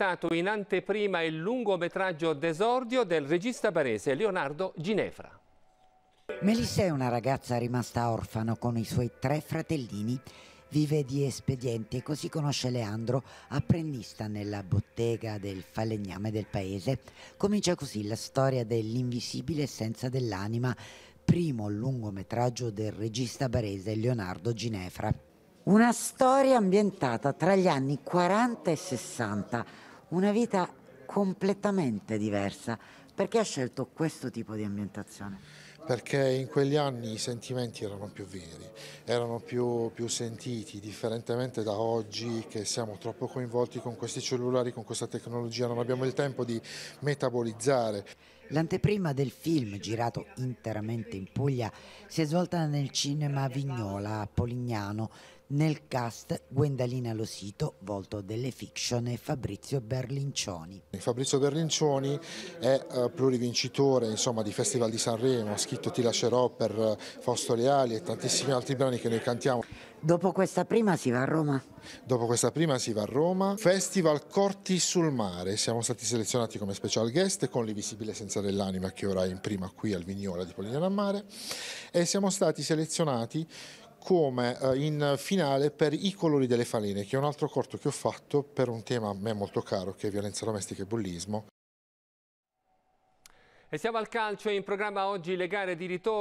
proiettato in anteprima il lungometraggio Desordio del regista barese Leonardo Ginefra. Melissa è una ragazza rimasta orfana con i suoi tre fratellini. Vive di espedienti e così conosce Leandro, apprendista nella bottega del falegname del paese. Comincia così la storia dell'invisibile essenza dell'anima, primo lungometraggio del regista barese Leonardo Ginefra. Una storia ambientata tra gli anni 40 e 60 una vita completamente diversa. Perché ha scelto questo tipo di ambientazione? perché in quegli anni i sentimenti erano più veri, erano più, più, sentiti, differentemente da oggi che siamo troppo coinvolti con questi cellulari, con questa tecnologia, non abbiamo il tempo di metabolizzare. L'anteprima del film, girato interamente in Puglia, si è svolta nel cinema Vignola a Polignano, nel cast Gwendalina Losito, volto delle fiction, e Fabrizio Berlincioni. Fabrizio Berlincioni è uh, plurivincitore insomma, di Festival di Sanremo, ha scritto Ti lascerò per eh, Fausto Leali e tantissimi altri brani che noi cantiamo. Dopo questa prima si va a Roma? Dopo questa prima si va a Roma. Festival Corti sul Mare, siamo stati selezionati come special guest con l'Ivisibile Senza Festa dell'Anima che ora è in prima qui al Vignola di Polignano a Mare e siamo stati selezionati come eh, in finale per I colori delle falene, che è un altro corto che ho fatto per un tema a me molto caro, che è violenza domestica e bullismo. E siamo al calcio, in programma oggi le gare di ritorno.